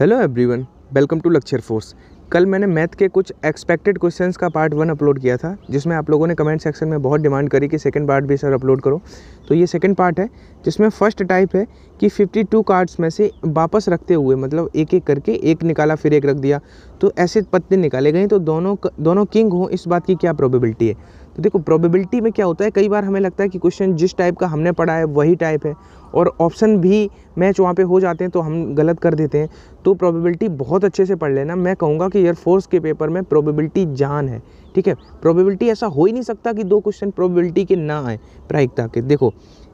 Hello everyone welcome to lecture force कल मैंने math के कुछ एक्सपेक्टेड क्वेश्चंस का पार्ट वन अपलोड किया था जिसमें आप लोगों ने कमेंट सेक्शन में बहुत डिमांड करी कि सेकंड पार्ट भी सर अपलोड करो तो ये सेकंड पार्ट है जिसमें फर्स्ट टाइप है कि 52 कार्ड्स में से वापस रखते हुए मतलब एक एक करके एक निकाला फिर एक रख दिया तो ऐसे पत्ते निकाले गए तो दोनों दोनों किंग हों इस बात की क्या प्रॉबिबिलिटी है तो देखो प्रोबेबिलिटी में क्या होता है कई बार हमें लगता है कि क्वेश्चन जिस टाइप का हमने पढ़ा है वही टाइप है और ऑप्शन भी मैच वहाँ पे हो जाते हैं तो हम गलत कर देते हैं तो प्रोबेबिलिटी बहुत अच्छे से पढ़ लेना मैं कहूँगा कि एयरफोर्स के पेपर में प्रोबेबिलिटी जान है ठीक है प्रोबेबिलिटी ऐसा हो ही नहीं सकता कि दो क्वेश्चन प्रोबेबिलिटी के ना आए प्रायिकता के देखो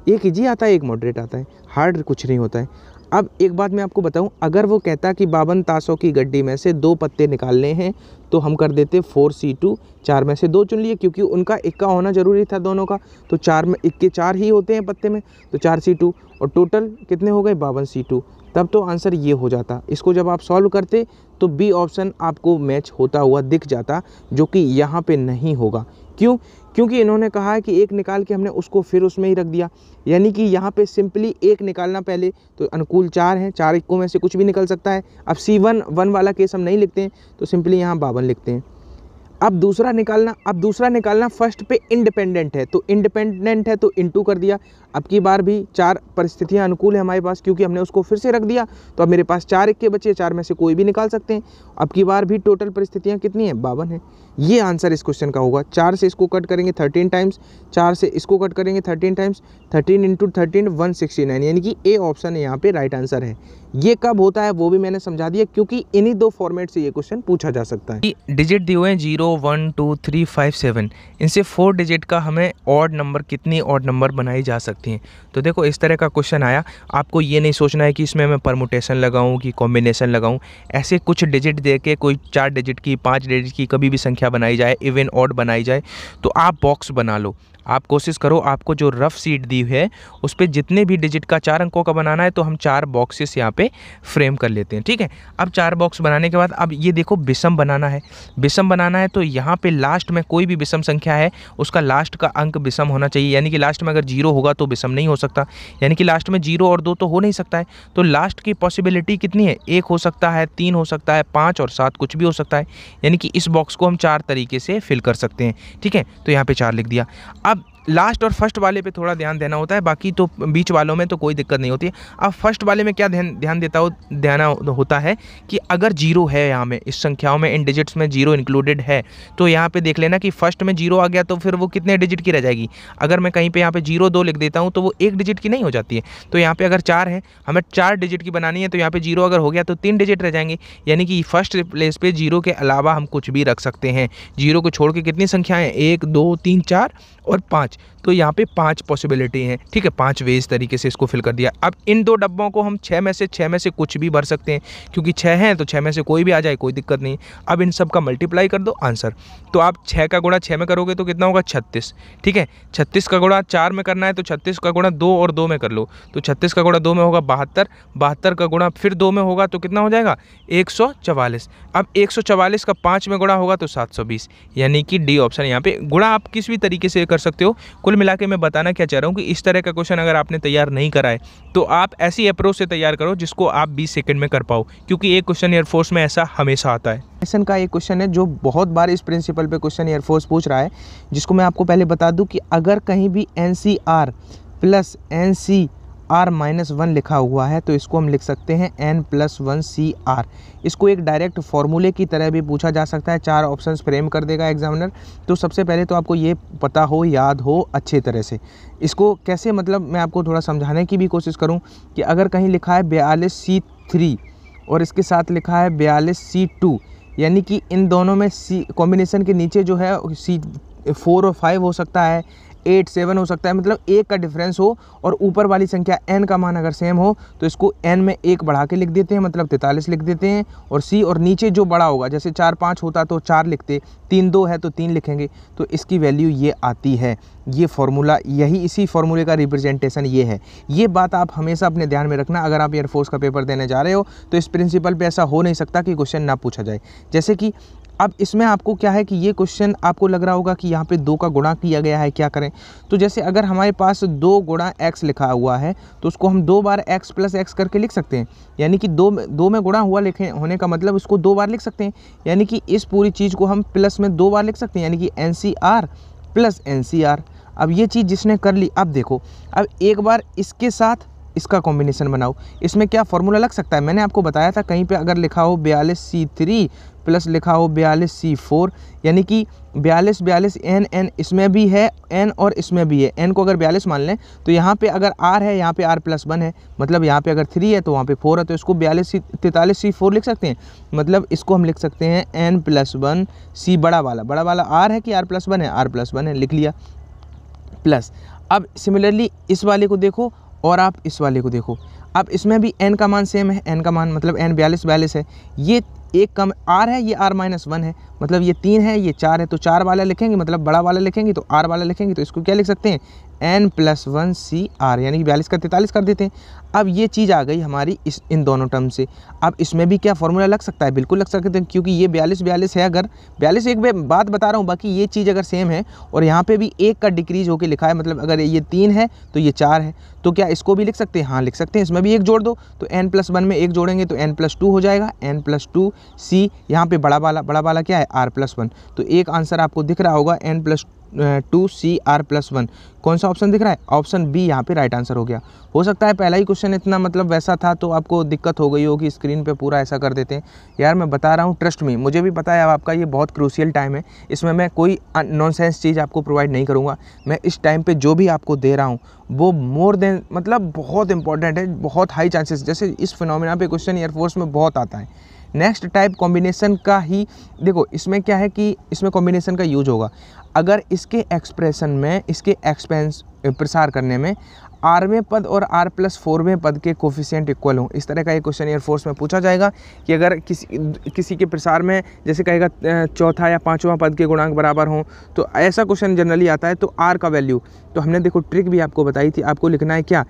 एक इजी आता है एक मॉडरेट आता है हार्ड कुछ नहीं होता है अब एक बात मैं आपको बताऊं अगर वो कहता कि बावन तासों की गड्डी में से दो पत्ते निकालने हैं तो हम कर देते फोर सी टू चार में से दो चुन लिए क्योंकि उनका इक्का होना ज़रूरी था दोनों का तो चार में इक्के चार ही होते हैं पत्ते में तो चार सी टू और टोटल कितने हो गए बावन सी टू तब तो आंसर ये हो जाता इसको जब आप सॉल्व करते तो बी ऑप्शन आपको मैच होता हुआ दिख जाता जो कि यहाँ पे नहीं होगा क्यों क्योंकि इन्होंने कहा है कि एक निकाल के हमने उसको फिर उसमें ही रख दिया यानी कि यहाँ पे सिंपली एक निकालना पहले तो अनुकूल चार हैं चार इक्कों में से कुछ भी निकल सकता है अब सी वन वन वाला केस हम नहीं लिखते हैं तो सिंपली यहाँ बावन लिखते हैं अब दूसरा निकालना अब दूसरा निकालना फर्स्ट पे इंडिपेंडेंट है तो इंडिपेंडेंट है तो इंटू कर दिया अब की बार भी चार परिस्थितियाँ अनुकूल है हमारे पास क्योंकि हमने उसको फिर से रख दिया तो अब मेरे पास चार इक्के बचे चार में से कोई भी निकाल सकते हैं अब की बार भी टोटल परिस्थितियाँ कितनी हैं बावन है ये आंसर इस क्वेश्चन का होगा चार से इसको कट करेंगे थर्टीन टाइम्स चार से इसको कट करेंगे thirteen times thirteen into thirteen one sixty nine यानी कि ए ऑप्शन यहाँ पे राइट आंसर है ये कब होता है वो भी मैंने समझा दिया क्योंकि इन्हीं दो फॉर्मेट से ये क्वेश्चन पूछा जा सकता है डिजिट दिए हुए हैं zero one two three five seven इनसे फोर डिजिट का हमें ऑड नंबर कितनी ऑड नंबर बनाई जा सकती सकती हैं तो देखो इस तरह का क्वेश्चन आया आपको ये नहीं सोचना है कि इसमें मैं परमोटेशन लगाऊं कि कॉम्बिनेशन लगाऊं ऐसे कुछ डिजिट दे के कोई चार डिजिट की पांच डिजिट की कभी भी संख्या बनाई जाए इवन ऑड बनाई जाए तो आप बॉक्स बना लो आप कोशिश करो आपको जो रफ़ सीट दी है उस पर जितने भी डिजिट का चार अंकों का बनाना है तो हम चार बॉक्सेस यहाँ पे फ्रेम कर लेते हैं ठीक है अब चार बॉक्स बनाने के बाद अब ये देखो विषम बनाना है विषम बनाना है तो यहाँ पे लास्ट में कोई भी विषम संख्या है उसका लास्ट का अंक विषम होना चाहिए यानी कि लास्ट में अगर जीरो होगा तो विषम नहीं हो सकता यानी कि लास्ट में जीरो और दो तो हो नहीं सकता है तो लास्ट की पॉसिबिलिटी कितनी है एक हो सकता है तीन हो सकता है पाँच और सात कुछ भी हो सकता है यानी कि इस बॉक्स को हम चार तरीके से फिल कर सकते हैं ठीक है तो यहाँ पर चार लिख दिया अब लास्ट और फर्स्ट वाले पे थोड़ा ध्यान देना होता है बाकी तो बीच वालों में तो कोई दिक्कत नहीं होती है अब फर्स्ट वाले में क्या ध्यान ध्यान देता हो ध्यान होता है कि अगर जीरो है यहाँ में इस संख्याओं में इन डिजिट्स में जीरो इंक्लूडेड है तो यहाँ पे देख लेना कि फर्स्ट में जीरो आ गया तो फिर वो कितने डिजिट की रह जाएगी अगर मैं कहीं पर यहाँ पर जीरो दो लिख देता हूँ तो वो एक डिजिट की नहीं हो जाती है तो यहाँ पर अगर चार है हमें चार डिजिट की बनानी है तो यहाँ पर जीरो अगर हो गया तो तीन डिजिट रह जाएंगे यानी कि फर्स्ट प्लेस पर जीरो के अलावा हम कुछ भी रख सकते हैं जीरो को छोड़ के कितनी संख्याएँ एक दो तीन चार और पाँच much. तो यहाँ पे पांच पॉसिबिलिटी हैं ठीक है पांच वेज तरीके से इसको फिल कर दिया अब इन दो डब्बों को हम छः में से छः में से कुछ भी भर सकते हैं क्योंकि छः हैं तो छः में से कोई भी आ जाए कोई दिक्कत नहीं अब इन सब का मल्टीप्लाई कर दो आंसर तो आप छः का गुणा छः में करोगे तो कितना होगा छत्तीस ठीक है छत्तीस का गुणा चार में करना है तो छत्तीस का गुणा दो और दो में कर लो तो छत्तीस का गुणा दो में होगा बहत्तर बहत्तर का गुणा फिर दो में होगा तो कितना हो जाएगा एक अब एक का पाँच में गुणा होगा तो सात यानी कि डी ऑप्शन यहाँ पे गुणा आप किस भी तरीके से कर सकते हो कुल मिला मैं बताना क्या चाह रहा हूँ कि इस तरह का क्वेश्चन अगर आपने तैयार नहीं कराए तो आप ऐसी अप्रोच से तैयार करो जिसको आप बीस सेकेंड में कर पाओ क्योंकि एक क्वेश्चन एयरफोर्स में ऐसा हमेशा आता है क्वेश्चन का एक क्वेश्चन है जो बहुत बार इस प्रिंसिपल पे क्वेश्चन एयरफोर्स पूछ रहा है जिसको मैं आपको पहले बता दूं कि अगर कहीं भी n plus n r minus one लिखा हुआ है तो इसको हम लिख सकते हैं n plus one C r इसको एक डायरेक्ट फॉर्मूले की तरह भी पूछा जा सकता है चार ऑप्शंस फ्रेम कर देगा एग्जामिनर तो सबसे पहले तो आपको ये पता हो याद हो अच्छे तरह से इसको कैसे मतलब मैं आपको थोड़ा समझाने की भी कोशिश करूँ कि अगर कहीं लिखा है बयालीस सी थ्री और इसके साथ लिखा है बयालीस सी टू यानी कि इन दोनों में सी कॉम्बिनेशन के नीचे जो है सी फोर और फाइव हो सकता है एट सेवन हो सकता है मतलब एक का डिफरेंस हो और ऊपर वाली संख्या एन का मान अगर सेम हो तो इसको एन में एक बढ़ा के लिख देते हैं मतलब तैंतालीस लिख देते हैं और सी और नीचे जो बड़ा होगा जैसे चार पाँच होता तो चार लिखते तीन दो है तो तीन लिखेंगे तो इसकी वैल्यू ये आती है ये फार्मूला यही इसी फार्मूले का रिप्रेजेंटेशन ये है ये बात आप हमेशा अपने ध्यान में रखना अगर आप एयरफोर्स का पेपर देने जा रहे हो तो इस प्रिंसिपल पर ऐसा हो नहीं सकता कि क्वेश्चन ना पूछा जाए जैसे कि अब इसमें आपको क्या है कि ये क्वेश्चन आपको लग रहा होगा कि यहाँ पे दो का गुणा किया गया है क्या करें तो जैसे अगर हमारे पास दो गुणा एक्स लिखा हुआ है तो उसको हम दो बार एक्स प्लस एक्स करके लिख सकते हैं यानी कि दो दो में गुणा हुआ लिखे होने का मतलब उसको दो बार लिख सकते हैं यानी कि इस पूरी चीज़ को हम प्लस में दो बार लिख सकते हैं यानी कि n C r plus n C r अब ये चीज़ जिसने कर ली अब देखो अब एक बार इसके साथ इसका कॉम्बिनेशन बनाओ इसमें क्या फार्मूला लग सकता है मैंने आपको बताया था कहीं पे अगर लिखा हो बयालीस सी थ्री प्लस लिखा हो बयालीस सी फोर यानी कि बयालीस बयालीस एन एन इसमें भी है एन और इसमें भी है एन को अगर बयालीस मान लें तो यहाँ पे अगर आर है यहाँ पे आर प्लस वन है मतलब यहाँ पे अगर थ्री है तो वहाँ पे फोर है तो इसको बयालीस सी तैंतालीस सी फोर लिख सकते हैं मतलब इसको हम लिख सकते हैं एन प्लस वन सी बड़ा वाला बड़ा वाला आर है कि आर प्लस वन है आर प्लस वन है लिख लिया प्लस अब सिमिलरली इस वाले को देखो और आप इस वाले को देखो अब इसमें भी एन का मान सेम है एन का मान मतलब एन बयालीस बयालीस है ये एक कम आर है ये आर माइनस वन है मतलब ये तीन है ये चार है तो चार वाला लिखेंगे मतलब बड़ा वाला लिखेंगे तो आर वाला लिखेंगे तो इसको क्या लिख सकते हैं n plus one C r यानी कि बयालीस का तैंतालीस कर देते हैं अब ये चीज़ आ गई हमारी इस इन दोनों टर्म से अब इसमें भी क्या फॉर्मूला लग सकता है बिल्कुल लग सकते हैं क्योंकि ये बयालीस बयालीस है अगर बयालीस एक बात बता रहा हूँ बाकी ये चीज़ अगर सेम है और यहाँ पे भी एक का डिक्रीज होकर लिखा है मतलब अगर ये तीन है तो ये चार है तो क्या इसको भी लिख सकते हैं हाँ लिख सकते हैं इसमें भी एक जोड़ दो तो एन प्लस वन में एक जोड़ेंगे तो एन प्लस टू हो जाएगा एन प्लस टू सी यहाँ पर बड़ा वाला बड़ा वाला क्या है आर प्लस वन तो एक आंसर आपको दिख रहा होगा n plus two C r plus one कौन सा ऑप्शन दिख रहा है ऑप्शन बी यहाँ पे राइट आंसर हो गया हो सकता है पहला ही क्वेश्चन इतना मतलब वैसा था तो आपको दिक्कत हो गई होगी स्क्रीन पे पूरा ऐसा कर देते हैं यार मैं बता रहा हूँ ट्रस्ट में मुझे भी पता है अब आपका ये बहुत क्रूशियल टाइम है इसमें मैं कोई नॉन चीज़ आपको प्रोवाइड नहीं करूँगा मैं इस टाइम पर जो भी आपको दे रहा हूँ वो मोर देन मतलब बहुत इंपॉर्टेंट है बहुत हाई चांसेस जैसे इस फिनोमिना पे क्वेश्चन एयरफोर्स में बहुत आता है नेक्स्ट टाइप कॉम्बिनेशन का ही देखो इसमें क्या है कि इसमें कॉम्बिनेशन का यूज होगा अगर इसके एक्सप्रेशन में इसके एक्सपेंस प्रसार करने में आरवें पद और आर प्लस फोरवें पद के कोफ़िशेंट इक्वल हों इस तरह का ये क्वेश्चन एयर फोर्स में पूछा जाएगा कि अगर किसी किसी के प्रसार में जैसे कहेगा चौथा या पाँचवा पद के गुणांक बराबर हों तो ऐसा क्वेश्चन जनरली आता है तो आर का वैल्यू तो हमने देखो ट्रिक भी आपको बताई थी आपको लिखना है क्या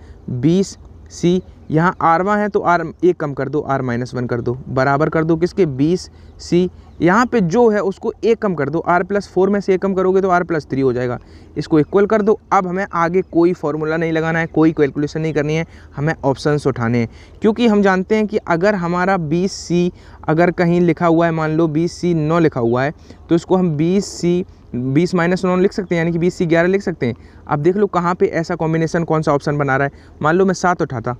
बीस सी यहाँ आरवा है तो आर एक कम कर दो आर माइनस वन कर दो बराबर कर दो किसके बीस सी यहाँ पे जो है उसको एक कम कर दो आर प्लस फोर में से एक कम करोगे तो आर प्लस थ्री हो जाएगा इसको इक्वल कर दो अब हमें आगे कोई फार्मूला नहीं लगाना है कोई कैलकुलेशन नहीं करनी है हमें ऑप्शंस उठाने हैं क्योंकि हम जानते हैं कि अगर हमारा बीस सी अगर कहीं लिखा हुआ है मान लो बीस सी नौ लिखा हुआ है तो इसको हम बीस सी बीस माइनस नौ लिख सकते हैं यानी कि बीस सी ग्यारह लिख सकते हैं अब देख लो कहाँ पर ऐसा कॉम्बिनेशन कौन सा ऑप्शन बना रहा है मान लो मैं सात उठाता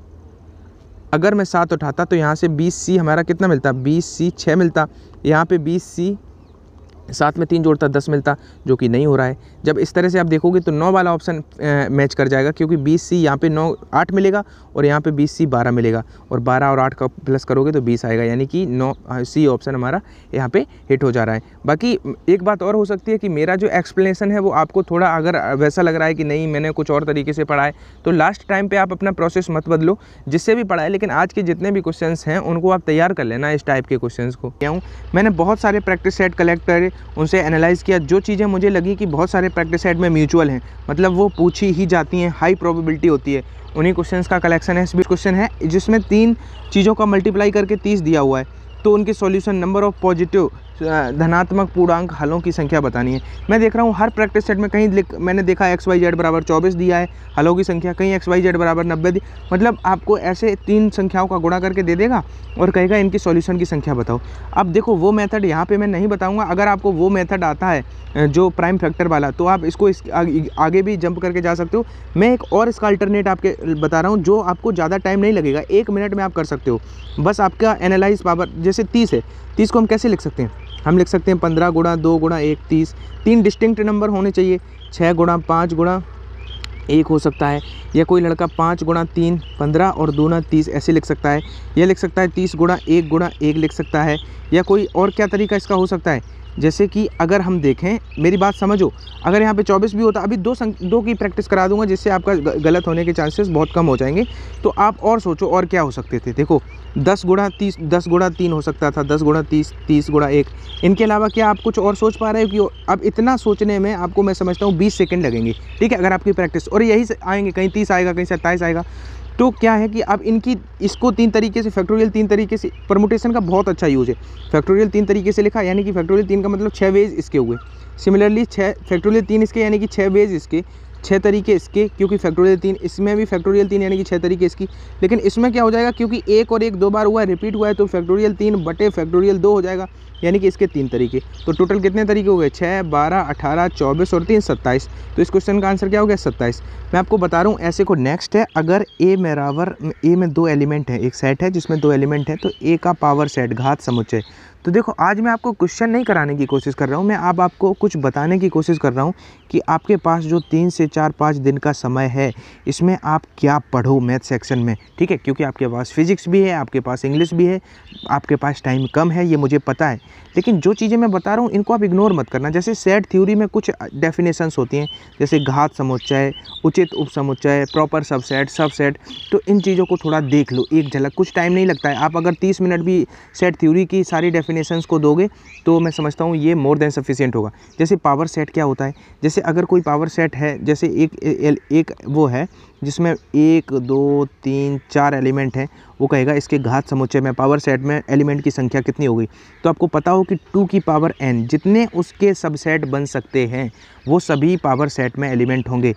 अगर मैं सात उठाता तो यहाँ से बीस सी हमारा कितना मिलता बीस सी छः मिलता यहाँ पे बीस सी साथ में तीन जोड़ता दस मिलता जो कि नहीं हो रहा है जब इस तरह से आप देखोगे तो नौ वाला ऑप्शन मैच कर जाएगा क्योंकि बीस सी यहाँ पे नौ आठ मिलेगा और यहाँ पे बीस सी बारह मिलेगा और बारह और आठ का प्लस करोगे तो बीस आएगा यानी कि नौ सी ऑप्शन हमारा यहाँ पे हिट हो जा रहा है बाकी एक बात और हो सकती है कि मेरा जो एक्सप्लेनेशन है वो आपको थोड़ा अगर वैसा लग रहा है कि नहीं मैंने कुछ और तरीके से पढ़ा है तो लास्ट टाइम पर आप अपना प्रोसेस मत बदलो जिससे भी पढ़ाए लेकिन आज के जितने भी क्वेश्चन हैं उनको आप तैयार कर लेना इस टाइप के क्वेश्चन को क्या हूँ मैंने बहुत सारे प्रैक्टिस सेट कलेक्ट करे उनसे एनालाइज किया जो चीज़ें मुझे लगी कि बहुत सारे प्रैक्टिस हेड में म्यूचुअल हैं मतलब वो पूछी ही जाती हैं हाई प्रोबेबिलिटी होती है उन्हीं क्वेश्चन का कलेक्शन है क्वेश्चन है जिसमें तीन चीज़ों का मल्टीप्लाई करके तीस दिया हुआ है तो उनके सॉल्यूशन नंबर ऑफ पॉजिटिव धनात्मक पूर्णांक हलों की संख्या बतानी है मैं देख रहा हूँ हर प्रैक्टिस सेट में कहीं मैंने देखा एक्स वाई जेड बराबर चौबीस दिया है हलों की संख्या कहीं एक्स वाई जेड बराबर नब्बे दी मतलब आपको ऐसे तीन संख्याओं का गुणा करके दे देगा और कहेगा इनकी सॉल्यूशन की संख्या बताओ अब देखो वो मेथड यहाँ पे मैं नहीं बताऊँगा अगर आपको वो मेथड आता है जो प्राइम फैक्टर वाला तो आप इसको इस आगे भी जंप करके जा सकते हो मैं एक और इसका अल्टरनेट आपके बता रहा हूँ जो आपको ज़्यादा टाइम नहीं लगेगा एक मिनट में आप कर सकते हो बस आपका एनालाइज पावर जैसे तीस है तीस को हम कैसे लिख सकते हैं हम लिख सकते हैं पंद्रह गुणा दो गुणा एक तीस तीन डिस्टिंक्ट नंबर होने चाहिए छः गुणा पाँच गुणा एक हो सकता है या कोई लड़का पाँच गुणा तीन पंद्रह और दूना तीस ऐसे लिख सकता है या लिख सकता है तीस गुणा एक गुणा एक लिख सकता है या कोई और क्या तरीका इसका हो सकता है जैसे कि अगर हम देखें मेरी बात समझो अगर यहाँ पे 24 भी होता अभी दो संग दो की प्रैक्टिस करा दूंगा जिससे आपका गलत होने के चांसेस बहुत कम हो जाएंगे तो आप और सोचो और क्या हो सकते थे देखो दस गुणा तीस दस गुणा तीन हो सकता था दस गुणा तीस तीस गुणा एक इनके अलावा क्या आप कुछ और सोच पा रहे हो कि अब इतना सोचने में आपको मैं समझता हूँ बीस सेकेंड लगेंगे ठीक है अगर आपकी प्रैक्टिस और यही आएंगे कहीं तीस आएगा कहीं सत्ताईस आएगा तो क्या है कि अब इनकी इसको तीन तरीके से फैक्टोरियल तीन तरीके से परमोटेशन का बहुत अच्छा यूज़ है फैक्टोरियल तीन तरीके से लिखा यानी कि फैक्टोरियल तीन का मतलब छः वेज इसके हुए सिमिलरली छः फैक्टोरियल तीन इसके यानी कि छः वेज इसके छः तरीके इसके क्योंकि फैक्टोरियल तीन इसमें भी फैक्टोरियल तीन यानी कि छः तरीके इसकी लेकिन इसमें क्या हो जाएगा क्योंकि एक और एक दो बार हुआ है रिपीट हुआ है तो फैक्टोरियल तीन बटे फैक्टोरियल दो हो जाएगा यानी कि इसके तीन तरीके तो टोटल कितने तरीके हो गए छः बारह अठारह चौबीस और तीन सत्ताईस तो इस क्वेश्चन का आंसर क्या हो गया सत्ताईस मैं आपको बता रहा हूँ ऐसे को नेक्स्ट है अगर ए मेरावर ए में दो एलिमेंट है एक सेट है जिसमें दो एलिमेंट है तो ए का पावर सेट घात समुचे तो देखो आज मैं आपको क्वेश्चन नहीं कराने की कोशिश कर रहा हूँ मैं अब आपको कुछ बताने की कोशिश कर रहा हूँ कि आपके पास जो तीन से चार पाँच दिन का समय है इसमें आप क्या पढ़ो मैथ सेक्शन में ठीक है क्योंकि आपके पास फिजिक्स भी है आपके पास इंग्लिश भी है आपके पास टाइम कम है ये मुझे पता है लेकिन जो चीज़ें मैं बता रहा हूँ इनको आप इग्नोर मत करना जैसे सेट थ्योरी में कुछ डेफिनेशंस होती हैं जैसे घात समुच्चय उचित उप समुच्चय प्रॉपर सबसेट सबसेट तो इन चीज़ों को थोड़ा देख लो एक झलक कुछ टाइम नहीं लगता है आप अगर तीस मिनट भी सेट थ्योरी की सारी डेफिने डेफिनेशन को दोगे तो मैं समझता हूँ ये मोर देन सफिशियंट होगा जैसे पावर सेट क्या होता है जैसे अगर कोई पावर सेट है जैसे एक एक, एक वो है जिसमें एक दो तीन चार एलिमेंट हैं वो कहेगा इसके घात समुच्चय में पावर सेट में एलिमेंट की संख्या कितनी होगी तो आपको पता हो कि टू की पावर एन जितने उसके सबसेट बन सकते हैं वो सभी पावर सेट में एलिमेंट होंगे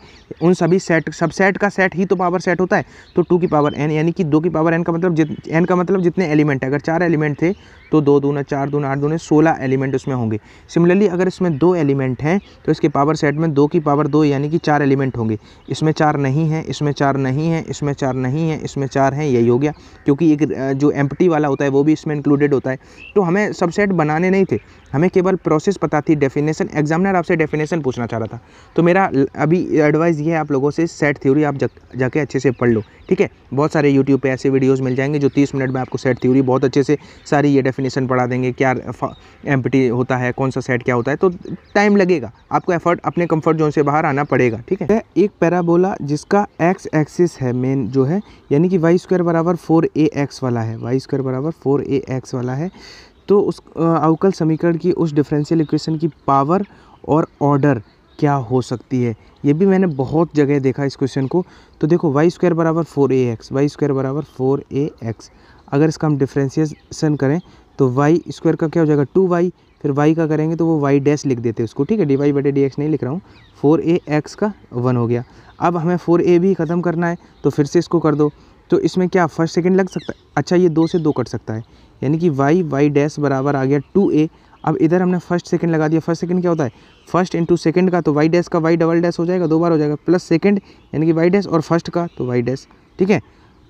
उन सभी सेट सबसेट का सेट ही तो पावर सेट होता है तो टू की पावर एन यानी कि दो की पावर एन का मतलब जित एन का मतलब जितने एलिमेंट है अगर चार एलिमेंट थे तो दो ना चार दूना आठ दूने सोलह एलिमेंट उसमें होंगे सिमिलरली अगर इसमें दो एलिमेंट हैं तो इसके पावर सेट में दो की पावर दो यानी कि चार एलिमेंट होंगे इसमें चार नहीं है इस इसमें चार नहीं है इसमें चार नहीं है इसमें चार हैं यही हो गया क्योंकि एक जो एम्प्टी वाला होता है वो भी इसमें इंक्लूडेड होता है तो हमें सबसेट बनाने नहीं थे हमें केवल प्रोसेस पता थी डेफिनेशन एग्जामिनर आपसे डेफिनेशन पूछना चाह रहा था तो मेरा अभी एडवाइस ये है आप लोगों से सेट थ्योरी आप जा, जाके अच्छे से पढ़ लो ठीक है बहुत सारे यूट्यूब पे ऐसे वीडियोस मिल जाएंगे जो 30 मिनट में आपको सेट थ्योरी बहुत अच्छे से सारी ये डेफिनेशन पढ़ा देंगे क्या एम होता है कौन सा सेट क्या होता है तो टाइम लगेगा आपको एफर्ट अपने कम्फर्ट जोन से बाहर आना पड़ेगा ठीक है एक पैराबोला जिसका एक्स एक्सिस है मेन जो है यानी कि वाई बराबर फोर ए एक्स वाला है वाई बराबर फोर ए एक्स वाला है तो उस अवकल समीकरण की उस डिफरेंशियल इक्वेशन की पावर और ऑर्डर क्या हो सकती है ये भी मैंने बहुत जगह देखा इस क्वेश्चन को तो देखो वाई स्क्वायर बराबर four a x y square बराबर फोर ए एक्स अगर इसका हम डिफ्रेंसिएसन करें तो वाई स्क्वायर का क्या हो जाएगा टू वाई फिर वाई का करेंगे तो वो वाई डैश लिख देते हैं उसको ठीक है डी वाई बटे डी एक्स नहीं लिख रहा हूँ फोर ए एक्स का वन हो गया अब हमें फोर ए भी ख़त्म करना है तो फिर से इसको कर दो तो इसमें क्या फर्स्ट सेकेंड लग सकता है अच्छा ये दो से दो कट सकता है यानी कि वाई वाई डैश बराबर आ गया टू ए अब इधर हमने फर्स्ट सेकंड लगा दिया फर्स्ट सेकंड क्या होता है फर्स्ट इंटू सेकंड का तो वाई डैश का वाई डबल डैश हो जाएगा दो बार हो जाएगा प्लस सेकंड यानी कि वाई डैश और फर्स्ट का तो वाई डैश ठीक है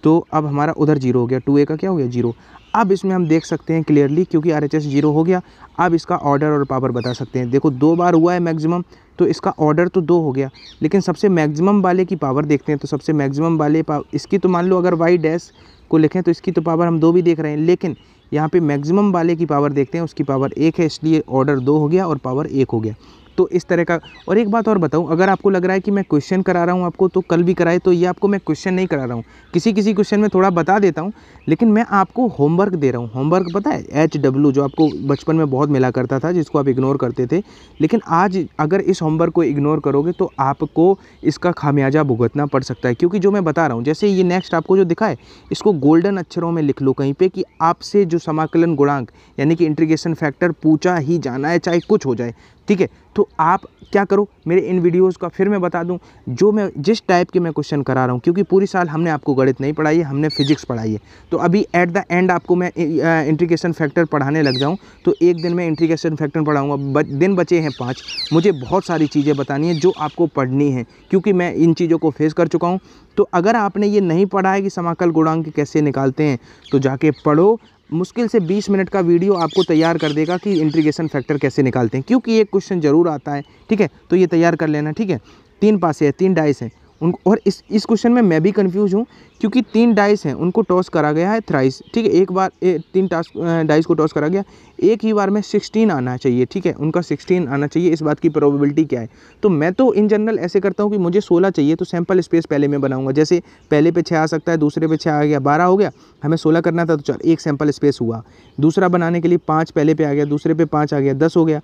तो अब हमारा उधर जीरो हो गया टू ए का क्या हो गया जीरो अब इसमें हम देख सकते हैं क्लियरली क्योंकि आर एच एस जीरो हो गया अब इसका ऑर्डर और पावर बता सकते हैं देखो दो बार हुआ है मैक्सिमम तो इसका ऑर्डर तो दो हो गया लेकिन सबसे मैक्सिमम वाले की पावर देखते हैं तो सबसे मैक्सिमम वाले इसकी तो मान लो अगर वाई डैश को लिखें तो इसकी तो पावर हम दो भी देख रहे हैं लेकिन यहाँ पे मैक्सिमम वाले की पावर देखते हैं उसकी पावर एक है इसलिए ऑर्डर दो हो गया और पावर एक हो गया तो इस तरह का और एक बात और बताऊँ अगर आपको लग रहा है कि मैं क्वेश्चन करा रहा हूँ आपको तो कल भी कराए तो ये आपको मैं क्वेश्चन नहीं करा रहा हूँ किसी किसी क्वेश्चन में थोड़ा बता देता हूँ लेकिन मैं आपको होमवर्क दे रहा हूँ होमवर्क पता है एच डब्ल्यू जो आपको बचपन में बहुत मिला करता था जिसको आप इग्नोर करते थे लेकिन आज अगर इस होमवर्क को इग्नोर करोगे तो आपको इसका खामियाजा भुगतना पड़ सकता है क्योंकि जो मैं बता रहा हूँ जैसे ये नेक्स्ट आपको जो दिखा है इसको गोल्डन अक्षरों में लिख लो कहीं पर कि आपसे जो समाकलन गुणांक यानी कि इंट्रीगेशन फैक्टर पूछा ही जाना है चाहे कुछ हो जाए ठीक है तो आप क्या करो मेरे इन वीडियोज़ का फिर मैं बता दूं जो मैं जिस टाइप के मैं क्वेश्चन करा रहा हूं क्योंकि पूरी साल हमने आपको गणित नहीं पढ़ाई है हमने फिजिक्स पढ़ाई है तो अभी एट द एंड आपको मैं इंट्रीगेशन फैक्टर पढ़ाने लग जाऊं तो एक दिन मैं इंट्रीगेशन फैक्टर पढ़ाऊँगा दिन बचे हैं पाँच मुझे बहुत सारी चीज़ें बतानी है जो आपको पढ़नी है क्योंकि मैं इन चीज़ों को फेस कर चुका हूँ तो अगर आपने ये नहीं पढ़ा है कि समाकल गुणांक कैसे निकालते हैं तो जाके पढ़ो मुश्किल से 20 मिनट का वीडियो आपको तैयार कर देगा कि इंट्रीगेशन फैक्टर कैसे निकालते हैं क्योंकि ये क्वेश्चन ज़रूर आता है ठीक है तो ये तैयार कर लेना ठीक है तीन पासे हैं तीन डाइस हैं उन और इस इस क्वेश्चन में मैं भी कंफ्यूज हूँ क्योंकि तीन डाइस हैं उनको टॉस करा गया है थ्राइस ठीक है एक बार ए, तीन टास्क डाइस को टॉस करा गया एक ही बार में सिक्सटीन आना चाहिए ठीक है उनका सिक्सटीन आना चाहिए इस बात की प्रोबेबिलिटी क्या है तो मैं तो इन जनरल ऐसे करता हूँ कि मुझे सोलह चाहिए तो सैम्पल स्पेस पहले मैं बनाऊँगा जैसे पहले पे छः आ सकता है दूसरे पे छः आ गया बारह हो गया हमें सोलह करना था तो चल एक सैम्पल स्पेस हुआ दूसरा बनाने के लिए पाँच पहले पर आ गया दूसरे पे पाँच आ गया दस हो गया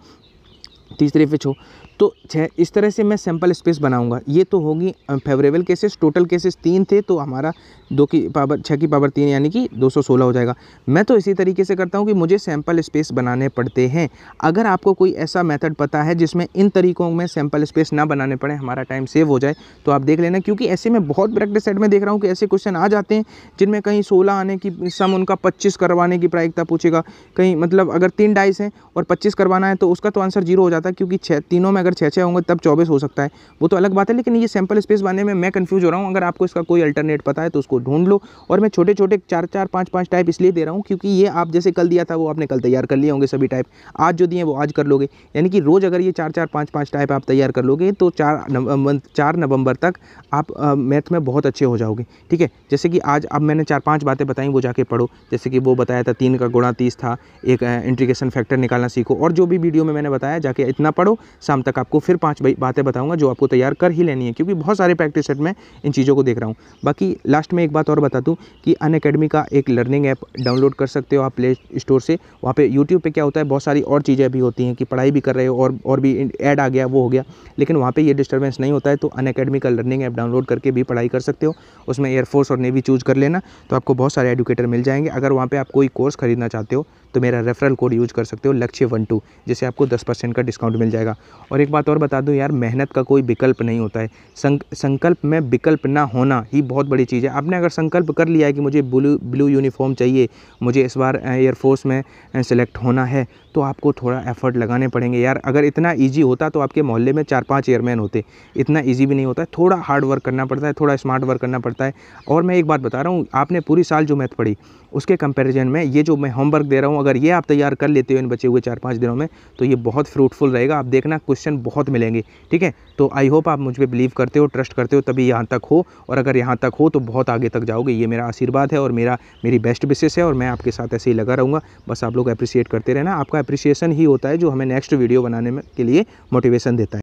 तीसरे पे छो तो छः इस तरह से मैं सैम्पल स्पेस बनाऊंगा ये तो होगी फेवरेबल केसेस टोटल केसेस तीन थे तो हमारा दो की पावर छः की पावर तीन यानी कि 216 हो जाएगा मैं तो इसी तरीके से करता हूँ कि मुझे सैम्पल स्पेस बनाने पड़ते हैं अगर आपको कोई ऐसा मेथड पता है जिसमें इन तरीक़ों में सैम्पल स्पेस ना बनाने पड़े हमारा टाइम सेव हो जाए तो आप देख लेना क्योंकि ऐसे में बहुत प्रैक्टिस सेट में देख रहा हूँ कि ऐसे क्वेश्चन आ जाते हैं जिनमें कहीं सोलह आने की सम उनका पच्चीस करवाने की प्रायिकता पूछेगा कहीं मतलब अगर तीन डाइस हैं और पच्चीस करवाना है तो उसका तो आंसर जीरो हो जाता है क्योंकि छः तीनों में अगर छः छः होंगे तब चौबीस हो सकता है वो तो अलग बात है लेकिन ये सैम्पल स्पेस बनने में मैं कन्फ्यूज़ हो रहा हूँ अगर आपको इसका कोई अल्टरनेट पता है तो उसको ढूंढ लो और मैं छोटे छोटे चार चार पाँच पाँच टाइप इसलिए दे रहा हूँ क्योंकि ये आप जैसे कल दिया था वो आपने कल तैयार कर लिए होंगे सभी टाइप आज जो दिए वो आज कर लोगे यानी कि रोज़ अगर ये चार चार पाँच पाँच टाइप आप तैयार कर लोगे तो चार नवंबर चार नवंबर तक आप मैथ में बहुत अच्छे हो जाओगे ठीक है जैसे कि आज अब मैंने चार पाँच बातें बताई वो जाके पढ़ो जैसे कि वो बताया था तीन का गुणा तीस था एक इंट्रीगेशन फैक्टर निकालना सीखो और जो भी वीडियो में मैंने बताया जाके इतना पढ़ो शाम तक तक आपको फिर पाँच बातें बताऊँगा जो आपको तैयार कर ही लेनी है क्योंकि बहुत सारे प्रैक्टिस सेट में इन चीज़ों को देख रहा हूँ बाकी लास्ट में एक बात और बता दूँ कि अन अकेडमी का एक लर्निंग ऐप डाउनलोड कर सकते हो आप प्ले स्टोर से वहाँ पर यूट्यूब पर क्या होता है बहुत सारी और चीज़ें भी होती हैं कि पढ़ाई भी कर रहे हो और और भी ऐड आ गया वो हो गया लेकिन वहाँ पर ये डिस्टर्बेंस नहीं होता है तो अन का लर्निंग ऐप डाउनलोड करके भी पढ़ाई कर सकते हो उसमें एयरफोर्स और नेवी चूज़ कर लेना तो आपको बहुत सारे एडुकेटर मिल जाएंगे अगर वहाँ पर आप कोई कोर्स खरीदना चाहते हो तो मेरा रेफरल कोड यूज़ कर सकते हो लक्ष्य वन टू जिससे आपको दस परसेंट का डिस्काउंट मिल जाएगा और एक बात और बता दूँ यार मेहनत का कोई विकल्प नहीं होता है संक, संकल्प में विकल्प ना होना ही बहुत बड़ी चीज़ है आपने अगर संकल्प कर लिया है कि मुझे ब्लू ब्लू यूनिफॉर्म चाहिए मुझे इस बार एयरफोर्स में सेलेक्ट होना है तो आपको थोड़ा एफर्ट लगाने पड़ेंगे यार अगर इतना ईजी होता तो आपके मोहल्ले में चार पाँच एयरमैन होते इतना ईजी भी नहीं होता थोड़ा हार्ड वर्क करना पड़ता है थोड़ा स्मार्ट वर्क करना पड़ता है और मैं एक बात बता रहा हूँ आपने पूरी साल जो मैथ पढ़ी उसके कंपैरिजन में ये जो मैं होमवर्क दे रहा हूँ अगर ये आप तैयार कर लेते हो इन बचे हुए चार पाँच दिनों में तो ये बहुत फ्रूटफुल रहेगा आप देखना क्वेश्चन बहुत मिलेंगे ठीक है तो आई होप आप मुझ पर बिलीव करते हो ट्रस्ट करते हो तभी यहाँ तक हो और अगर यहाँ तक हो तो बहुत आगे तक जाओगे ये मेरा आशीर्वाद है और मेरा मेरी बेस्ट विशेष है और मैं आपके साथ ऐसे ही लगा रहूँगा बस आप लोग अप्रिशिएट करते रहना आपका अप्रिसिएशन ही होता है जो हमें नेक्स्ट वीडियो बनाने के लिए मोटिवेशन देता है